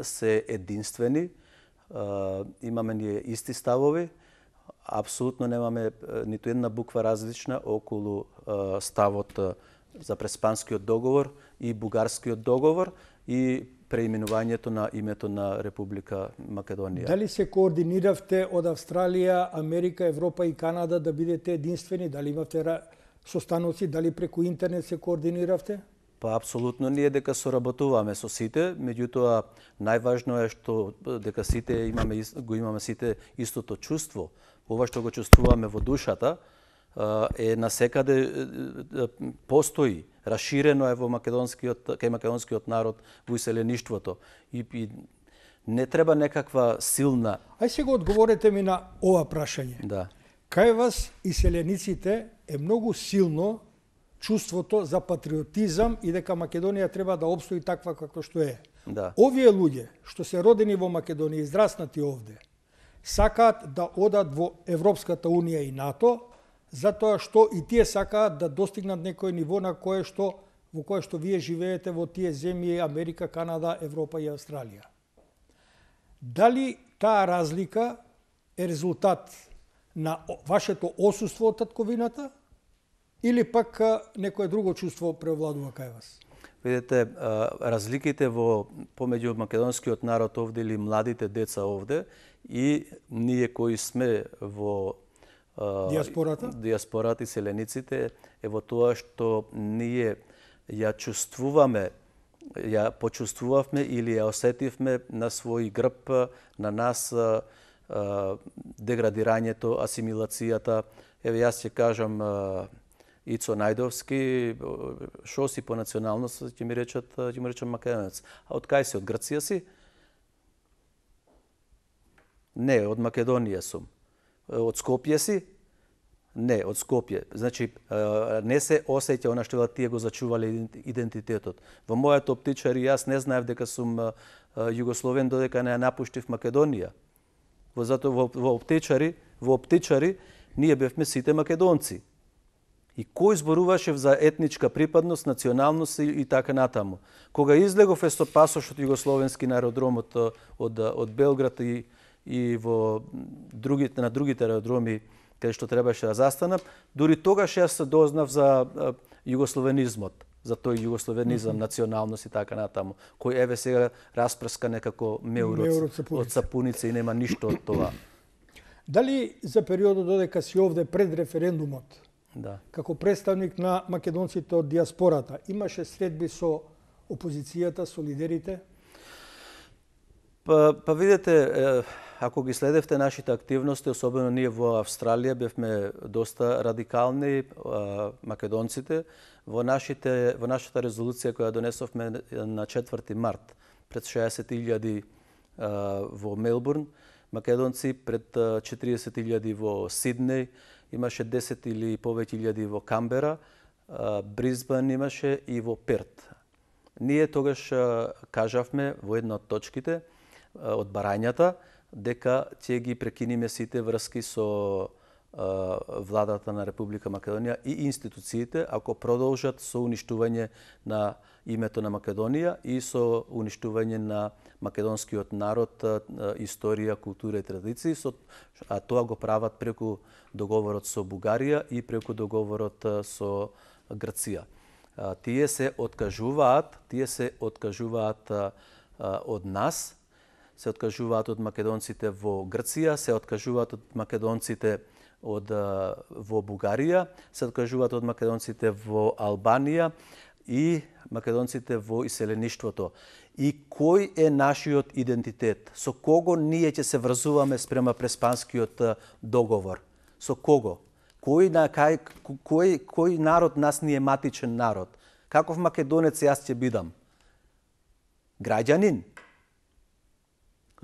се единствени, имаме ние исти ставови, апсолутно немаме ниту една буква различна околу ставот за преспанскиот договор и бугарскиот договор и преименувањето на името на Република Македонија. Дали се координиравте од Австралија, Америка, Европа и Канада да бидете единствени? Дали имавте состаноци, дали преку интернет се координиравте? Па апсолутно ние дека соработуваме со сите, меѓутоа најважно е што дека сите имаме го имаме сите истото чувство. Ова што го чувствуваме во душата е на секаде постои, расширено е во македонскиот кај македонскиот народ во иселеништвото и, и не треба некаква силна Ај сега одговорете ми на ова прашање. Да. Кај вас иселениците е многу силно чувството за патриотизам и дека Македонија треба да обстои таква како што е. Да. Овие луѓе што се родени во Македонија и израснати овде, сакаат да одат во Европската Унија и НАТО, затоа што и тие сакаат да достигнат некој ниво на кое што во кое што вие живеете во тие земји Америка, Канада, Европа и Австралија. Дали таа разлика е резултат на вашето осуство од татковината или пак некое друго чувство преовладува кај вас? Видете, разликите во помеѓу македонскиот народ овде или младите деца овде и ние кои сме во диаспората, диаспората и селениците е во тоа што ние ја чувствуваме ја почувствувавме или ја осетивме на свој грб, на нас деградирањето, асимилацијата. Еве јас ќе кажам Ицо Најдовски, шо си по националност, ќе ми речат, ќе ми речат македонец. А од кај си, од Грција си? Не, од Македонија сум. Од Скопје си? Не, од Скопје. Значи, не се осеќа она што тие го зачувале идентитетот. Во мојата оптичари јас не знаев дека сум југословен додека не ја напуштив Македонија. Во затоа во, во оптичари, во оптичари ние бевме сите македонци и кој зборуваше за етничка припадност, националност и така натаму. Кога излегов е со пасошот југословенски на аеродромот од, од, Белград и, и во другите, на другите аеродроми каде што требаше да застанам, дури тогаш јас се дознав за југословенизмот, за тој југословенизам, mm -hmm. националност и така натаму, кој еве сега распрска некако меурот, меурот сапуница. од сапуница и нема ништо од тоа. Дали за периодот додека си овде пред референдумот, да. како представник на македонците од диаспората. Имаше средби со опозицијата, со лидерите? Па, па видете, ако ги следевте нашите активности, особено ние во Австралија бевме доста радикални а, македонците во нашите во нашата резолуција која донесовме на 4 март пред 60.000 во Мелбурн, македонци пред 40.000 во Сиднеј, имаше 10 или повеќе илјади во Камбера, Бризбан имаше и во Перт. Ние тогаш кажавме во една од точките од барањата дека ќе ги прекиниме сите врски со владата на Република Македонија и институциите ако продолжат со уништување на името на Македонија и со уништување на македонскиот народ, историја, култура и традиции, со, а тоа го прават преку договорот со Бугарија и преку договорот со Грција. Тие се откажуваат, тие се откажуваат од нас, се откажуваат од македонците во Грција, се откажуваат од македонците од во Бугарија, се откажуваат од македонците во Албанија, и македонците во иселеништвото и кој е нашиот идентитет, со кого ние ќе се врзуваме спрема преспанскиот договор, со кого, кој, на, кај, кој, кој народ нас ни е матичен народ, каков македонец јас ќе бидам, граѓанин,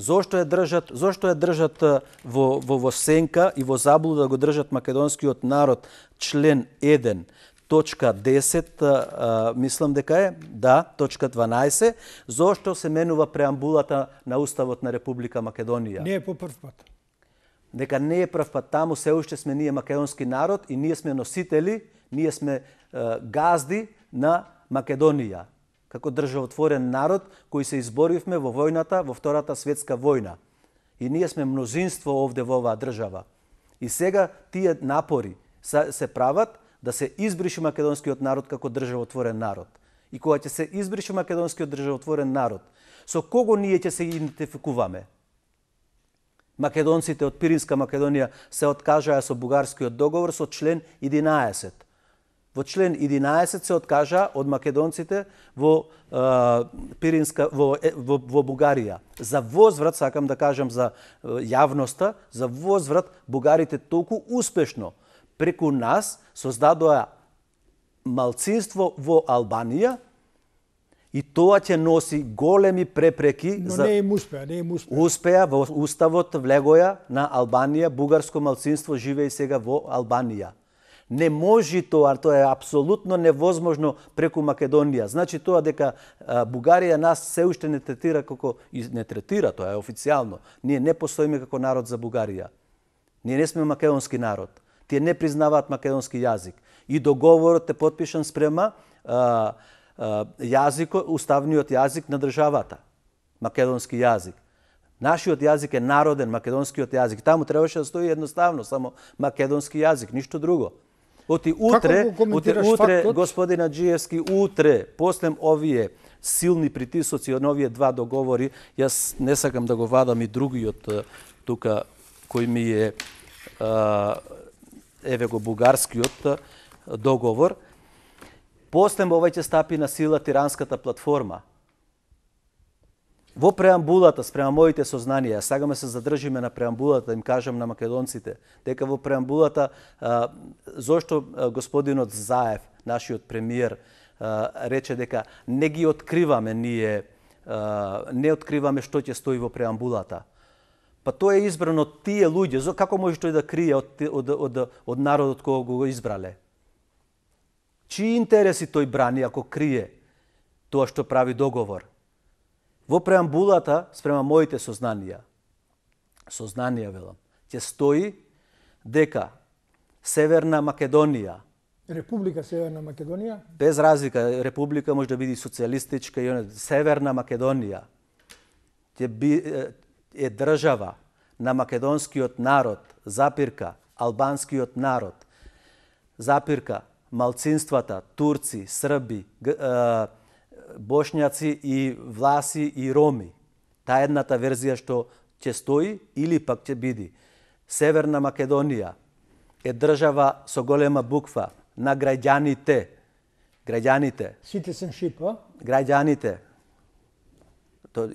Зошто ја држат, зошто ја држат во, во, во сенка и во заблуда го држат македонскиот народ член еден? точка 10, мислам дека е, да, точка 12, зошто се менува преамбулата на Уставот на Република Македонија. Не е по прв пат. Дека не е прв пат, таму се уште сме ние македонски народ и ние сме носители, ние сме газди на Македонија како државотворен народ кој се изборивме во војната, во Втората светска војна. И ние сме мнозинство овде во оваа држава. И сега тие напори се прават да се избриши македонскиот народ како државотворен народ. И кога ќе се избриши македонскиот државотворен народ, со кого ние ќе се идентификуваме? Македонците од Пиринска Македонија се откажаа со бугарскиот договор со член 11. Во член 11 се откажаа од македонците во е, Пиринска во, е, во, во Бугарија. За возврат сакам да кажам за јавноста, за возврат бугарите толку успешно преку нас создадоа малцинство во Албанија и тоа ќе носи големи препреки Но за не им успеа, не им успеа. Успеа во уставот влегоја на Албанија, бугарско малцинство живее сега во Албанија. Не може тоа, тоа е абсолютно невозможно преку Македонија. Значи тоа дека Бугарија нас се уште не третира како не третира, тоа е официјално. Ние не постоиме како народ за Бугарија. Ние не сме македонски народ. Тие не признаваат македонски јазик. И договорот е подпишан спрема а, а, јазико, уставниот јазик на државата, македонски јазик. Нашиот јазик е народен, македонскиот јазик. Таму требаше да стои едноставно само македонски јазик, ништо друго. Оти утре, оти утре, фактот? господина Джиевски, утре, после овие силни притисоци од овие два договори, јас не сакам да го вадам и другиот тука кој ми е еве го бугарскиот договор. Постембо веќе стапи на сила тиранската платформа. Во преамбулата, спрема моите сознанија, сега ме се задржиме на преамбулата, им кажам на македонците, дека во преамбулата, зошто господинот Заев, нашиот премиер, рече дека не ги откриваме ние, не откриваме што ќе стои во преамбулата. Па тоа е избрано од тие луѓе. Како може тој да крие од, од, од, од народот кој го избрале? Чии интереси тој брани ако крие тоа што прави договор? Во преамбулата, спрема моите сознанија, сознанија велам, ќе стои дека Северна Македонија, Република Северна Македонија, без разлика, република може да биде социјалистичка и она Северна Македонија, ќе би е држава на македонскиот народ, запирка, албанскиот народ, запирка, малцинствата, турци, срби, бошњаци и власи и роми. Та едната верзија што ќе стои или пак ќе биде. Северна Македонија е држава со голема буква на граѓаните. Граѓаните. Citizenship, а? Граѓаните, то,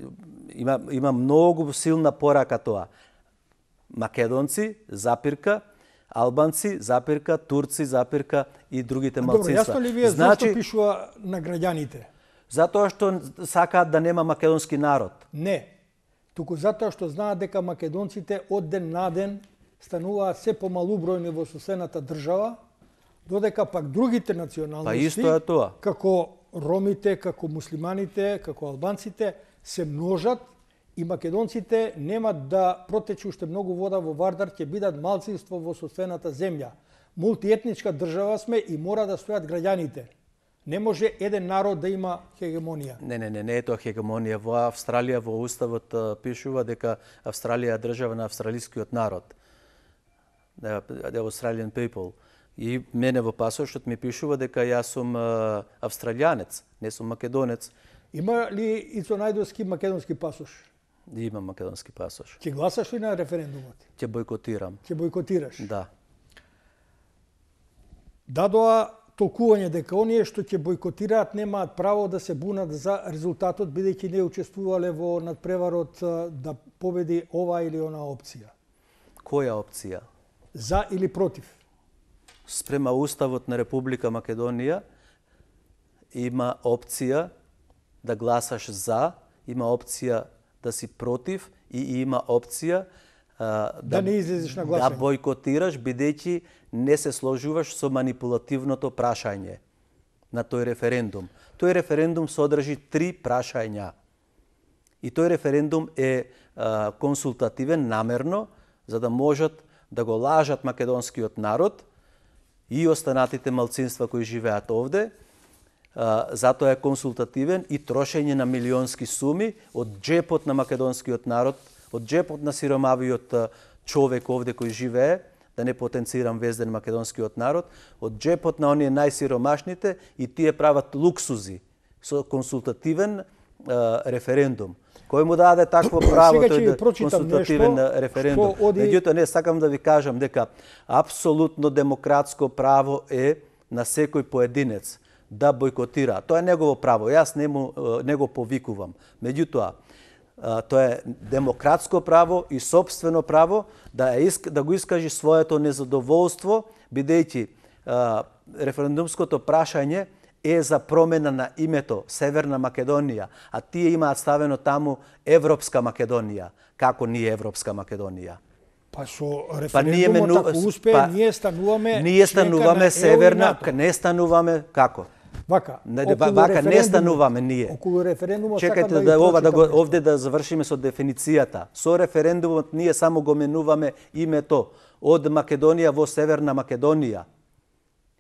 има, има многу силна порака тоа. Македонци, запирка, албанци, запирка, турци, запирка и другите малцинства. Добро, јасно ли вие значи, зашто пишува на граѓаните? Затоа што сакаат да нема македонски народ. Не, туку затоа што знаат дека македонците од ден на ден стануваат се помалубројни во соседната држава, додека пак другите националности, па исто е тоа. како ромите, како муслиманите, како албанците, се множат и македонците нема да протече уште многу вода во Вардар, ќе бидат малцинство во собствената земја. Мултиетничка држава сме и мора да стојат граѓаните. Не може еден народ да има хегемонија. Не, не, не, не е тоа хегемонија. Во Австралија, во Уставот пишува дека Австралија е држава на австралискиот народ. The Australian people. И мене во пасошот ми пишува дека јас сум австралијанец, не сум македонец Има ли и Најдовски македонски пасош? Има македонски пасош. Ќе гласаш ли на референдумот? Ќе бойкотирам. Ќе бойкотираш? Да. Дадоа толкување дека оние што ќе бойкотираат немаат право да се бунат за резултатот бидејќи не учествувале во надпреварот да победи ова или она опција. Која опција? За или против? Спрема уставот на Република Македонија има опција да гласаш за, има опција да си против и има опција а, да, да не излезеш на да гласање. Да бойкотираш бидејќи не се сложуваш со манипулативното прашање на тој референдум. Тој референдум содржи три прашања. И тој референдум е а, консултативен намерно за да можат да го лажат македонскиот народ и останатите малцинства кои живеат овде, затоа е консултативен и трошење на милионски суми од джепот на македонскиот народ, од джепот на сиромавиот човек овде кој живее, да не потенцирам везден македонскиот народ, од джепот на оние најсиромашните и тие прават луксузи со консултативен референдум. Кој му даде такво право тој да консултативен референдум? Оди... Меѓуто, не, сакам да ви кажам дека апсолутно демократско право е на секој поединец да бойкотира. Тоа е негово право. Јас не, му, не го повикувам. Меѓутоа, тоа е демократско право и собствено право да, е, да го искажи своето незадоволство, бидејќи референдумското прашање е за промена на името Северна Македонија, а тие имаат ставено таму Европска Македонија, како ни Европска Македонија. Па со па референдумот, па ако успе, па, ние стануваме... Ние стануваме Северна, не стануваме како? Вака, не, вака не стануваме ние. Околу референдумот Чекайте да, да ова да го овде да завршиме со дефиницијата. Со референдумот ние само го менуваме името од Македонија во Северна Македонија.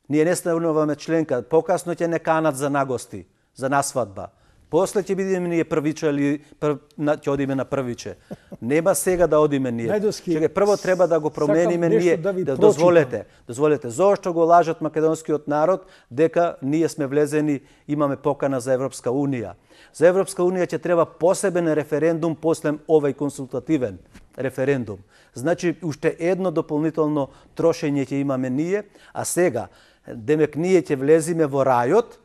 Ние не стануваме членка. Покасно ќе не канат за нагости, за насвадба. После ќе бидеме ние првиче или прв, на, ќе одиме на првиче. Нема сега да одиме ние. Најдоски, прво треба да го промениме ние, да, да дозволете. Дозволете, зошто го лажат македонскиот народ дека ние сме влезени, имаме покана за Европска Унија. За Европска Унија ќе треба посебен референдум после овој консултативен референдум. Значи, уште едно дополнително трошење ќе имаме ние, а сега, демек ние ќе влеземе во рајот,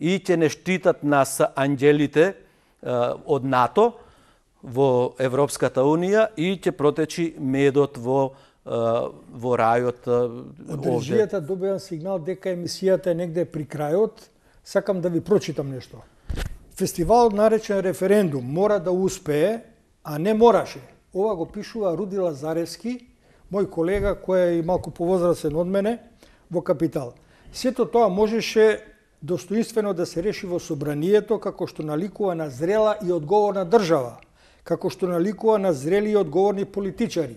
и ќе не штитат нас анѓелите од НАТО во Европската Унија и ќе протечи медот во во рајот Од Одржијата добивам сигнал дека емисијата е негде при крајот. Сакам да ви прочитам нешто. Фестивал наречен референдум мора да успее, а не мораше. Ова го пишува Руди Лазаревски, мој колега кој е и малку повозрасен од мене, во Капитал. Сето тоа можеше достоинствено да се реши во собранието како што наликува на зрела и одговорна држава, како што наликува на зрели и одговорни политичари.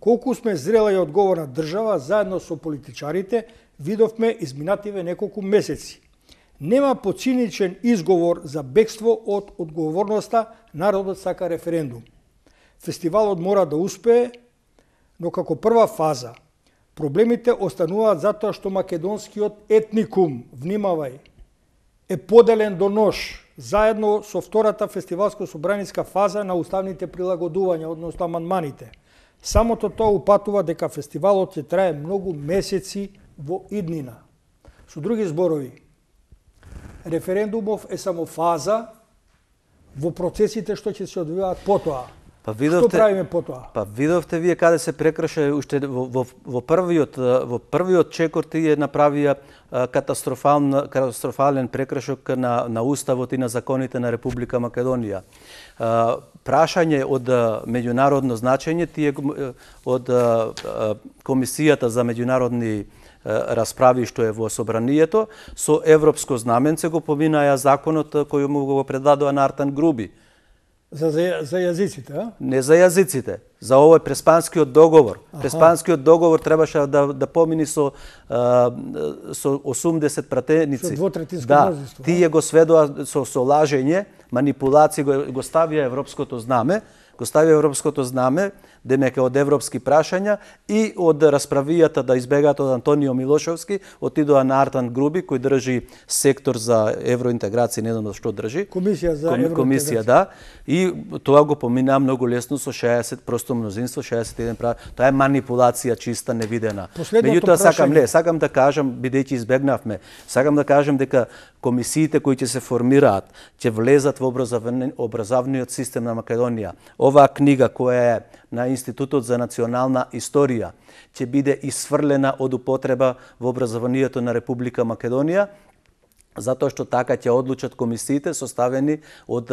Колку сме зрела и одговорна држава заедно со политичарите, видовме изминативе неколку месеци. Нема поциничен изговор за бегство од одговорноста, народот сака референдум. Фестивалот мора да успее, но како прва фаза – Проблемите остануваат затоа што македонскиот етникум, внимавај, е поделен до нож, заедно со втората фестивалско-собраниска фаза на уставните прилагодувања, односно аманманите. Самото тоа упатува дека фестивалот ќе трае многу месеци во иднина. Со други зборови, референдумов е само фаза во процесите што ќе се одвиваат потоа. Па видовте, Што правиме потоа? Па видовте вие каде се прекраше уште во, во, во првиот во првиот чекор тие направија катастрофален катастрофален прекршок на на уставот и на законите на Република Македонија. Прашање од меѓународно значење тие од комисијата за меѓународни расправи што е во собранието со европско знаменце го поминаја законот кој му го предадоа на Артан Груби За, за, за јазиците, а? Не за јазиците, за овој преспанскиот договор. Аха. Преспанскиот договор требаше да, да помини со, а, со 80 пратеници. Со двотретинско да, множество. Тие да. го сведува со, со лажење, манипулација, го, го ставија европското знаме, го ставија европското знаме, денеке од европски прашања и од расправијата да избегаат од Антонио Милошовски, отидоа на Артан Груби кој држи сектор за евроинтеграција, не знам што држи. Комисија за Ком, комисија, да. И тоа го помина многу лесно со 60 просто мнозинство 61 прав. Тоа е манипулација чиста невидена. Меѓутоа сакам не, сакам да кажам бидејќи избегнавме, сакам да кажам дека комисиите кои ќе се формираат ќе влезат во образовниот систем на Македонија. Оваа книга која е на Институтот за национална историја ќе биде исфрлена од употреба во образованието на Република Македонија, затоа што така ќе одлучат комисиите составени од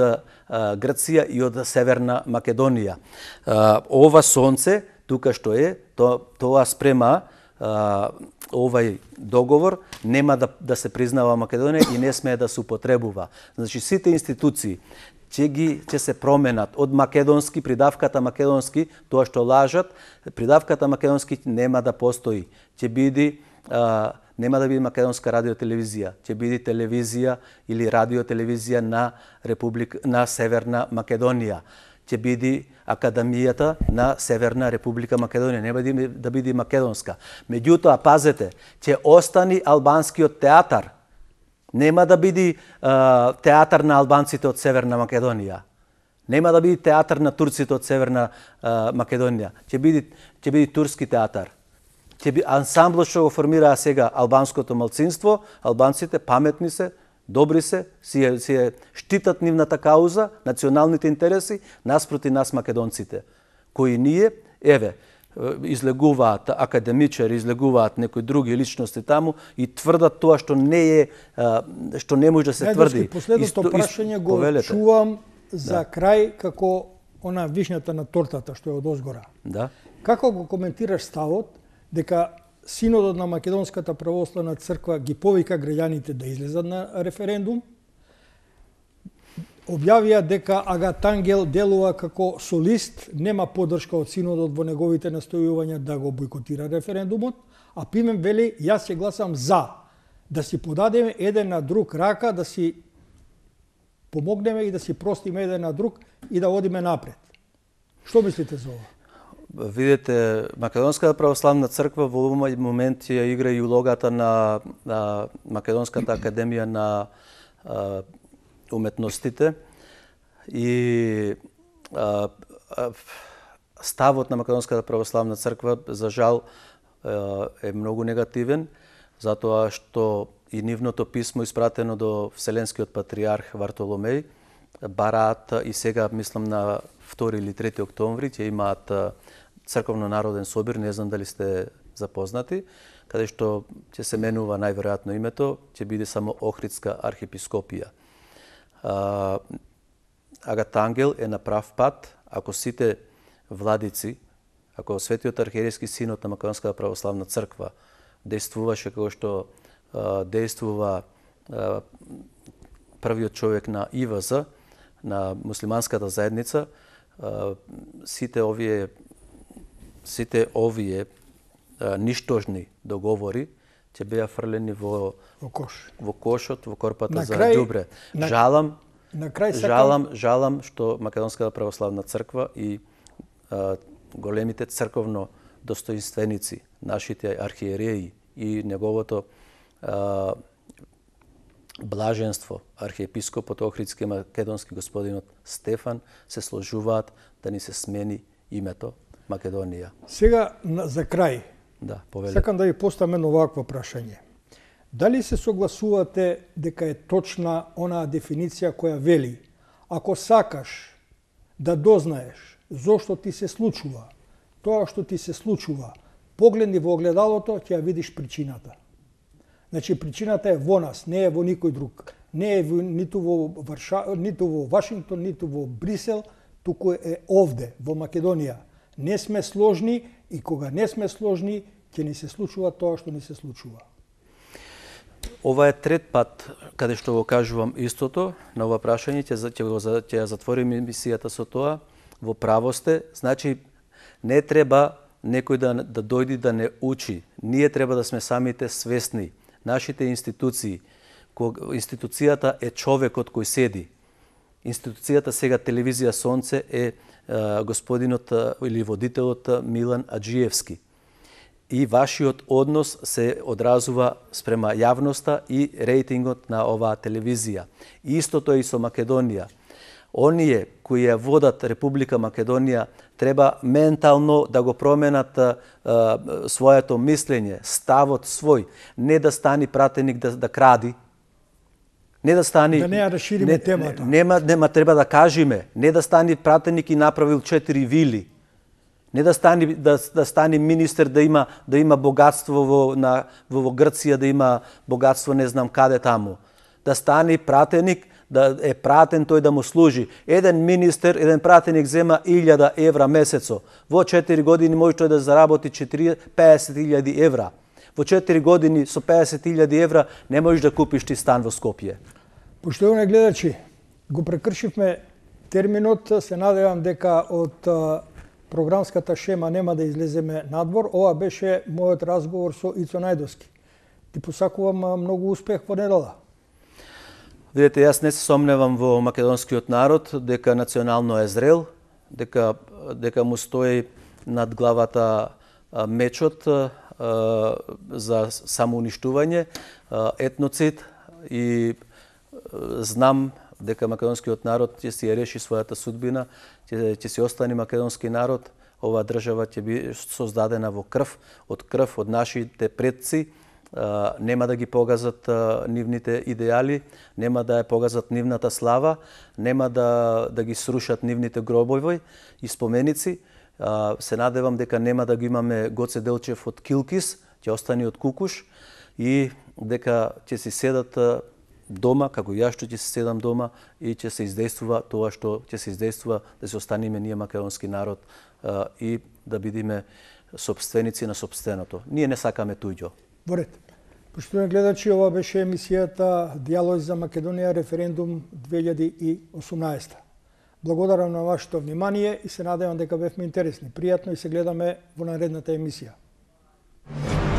Грција и од Северна Македонија. Ова сонце, тука што е, тоа спрема овај договор нема да, да се признава Македонија и не смее да се употребува. Значи, сите институции ќе ги ќе се променат од македонски придавката македонски тоа што лажат придавката македонски нема да постои ќе биде а, нема да биде македонска радиотелевизија ќе биде телевизија или радиотелевизија на републик на Северна Македонија ќе биде Академијата на Северна Република Македонија, не да, да биде македонска. Меѓутоа, пазете, ќе остани албанскиот театар, Нема да биде театар на албанците од Северна Македонија. Нема да биде театар на турците од Северна Македонија. Ќе биде ќе биде турски театар. Ќе би ансамблот што го формираа сега албанското малцинство, албанците паметни се, добри се, сие, сие штитат нивната кауза, националните интереси, нас проти нас македонците, кои ние, еве, излегуваат академичари, излегуваат некои други личности таму и тврдат тоа што не е што не може да се Најдовски, тврди. Последното прашање го повелете. чувам да. за да. крај како она вишната на тортата што е од озгора. Да. Како го коментираш ставот дека синодот на Македонската православна црква ги повика граѓаните да излезат на референдум објавија дека Агатангел делува како солист, нема поддршка од синодот во неговите настојувања да го бойкотира референдумот, а Пимен вели, јас се гласам за, да си подадеме еден на друг рака, да си помогнеме и да си простиме еден на друг и да одиме напред. Што мислите за ова? видете, Македонската православна црква во овој момент ја игра и улогата на, на Македонската академија на уметностите и а, а, ставот на Македонската православна црква за жал е многу негативен, затоа што и нивното писмо испратено до Вселенскиот патриарх Вартоломеј бараат и сега мислам на 2 или 3 октомври ќе имаат црковно народен собир, не знам дали сте запознати, каде што ќе се менува најверојатно името, ќе биде само Охридска архиепископија. Агата Ангел е на прав пат, ако сите владици, ако Светиот архиерейски синот на Македонската православна црква действуваше како што действува првиот човек на ИВЗ, на муслиманската заедница, сите овие сите овие ништожни договори ќе беа фрлени во во кош. Во кошот, во корпата на за крај, дубре. На... Жалам. На крај сакам... жалам, жалам што Македонската православна црква и а, големите црковно достоинственици, нашите архиереи и неговото а, блаженство, архиепископот Охридски македонски господинот Стефан се сложуваат да ни се смени името Македонија. Сега за крај Да, повелете. Сакам да ви поставам едно вакво прашање. Дали се согласувате дека е точна онаа дефиниција која вели ако сакаш да дознаеш зошто ти се случува, тоа што ти се случува, погледни во огледалото, ќе ја видиш причината. Значи, причината е во нас, не е во никој друг. Не е во, ниту, во Варша, ниту во Вашингтон, ниту во Брисел, туку е овде, во Македонија. Не сме сложни и кога не сме сложни, ќе ни се случува тоа што ни се случува. Ова е трет пат каде што го кажувам истото на ова прашање, ќе ќе го ќе затворим емисијата со тоа во правосте, значи не треба некој да да дојди да не учи. Ние треба да сме самите свесни. Нашите институции, кога институцијата е човекот кој седи. Институцијата сега телевизија Сонце е, е господинот или водителот Милан Аджиевски и вашиот однос се одразува спрема јавноста и рейтингот на оваа телевизија. Истото е и со Македонија. Оние кои ја водат Република Македонија треба ментално да го променат а, своето мислење, ставот свој, не да стани пратеник да, да кради, не да стани да не ја расшириме не, темата. Нема нема треба да кажеме, не да стани пратеник и направил четири вили Не да стане да, да стане министер да има да има богатство во на во, во Грција да има богатство не знам каде таму. Да стане пратеник да е пратен тој да му служи. Еден министер, еден пратеник зема 1000 евра месецо. Во 4 години може тој да заработи 50.000 евра. Во 4 години со 50.000 евра не можеш да купиш ти стан во Скопје. Поштовани гледачи, го прекршивме терминот, се надевам дека од програмската шема нема да излеземе надвор. Ова беше мојот разговор со Ицо Најдовски. Ти посакувам многу успех во недела. Видете, јас не се сомневам во македонскиот народ дека национално е зрел, дека дека му стои над главата мечот за самоуништување, етноцид и знам дека македонскиот народ ќе си реши својата судбина, ќе, ќе си остане македонски народ, ова држава ќе би создадена во крв, од крв од нашите предци, нема да ги погазат нивните идеали, нема да ја погазат нивната слава, нема да, да ги срушат нивните гробови и споменици. Се надевам дека нема да ги имаме Гоце Делчев од Килкис, ќе остане од Кукуш и дека ќе си седат дома, како јас што ќе се седам дома и ќе се издействува тоа што ќе се издействува да се останиме ние македонски народ и да бидиме собственици на собственото. Ние не сакаме туѓо. Во ред. Поштовани гледачи, ова беше емисијата Диалози за Македонија референдум 2018. Благодарам на вашето внимание и се надевам дека бевме интересни. Пријатно и се гледаме во наредната емисија.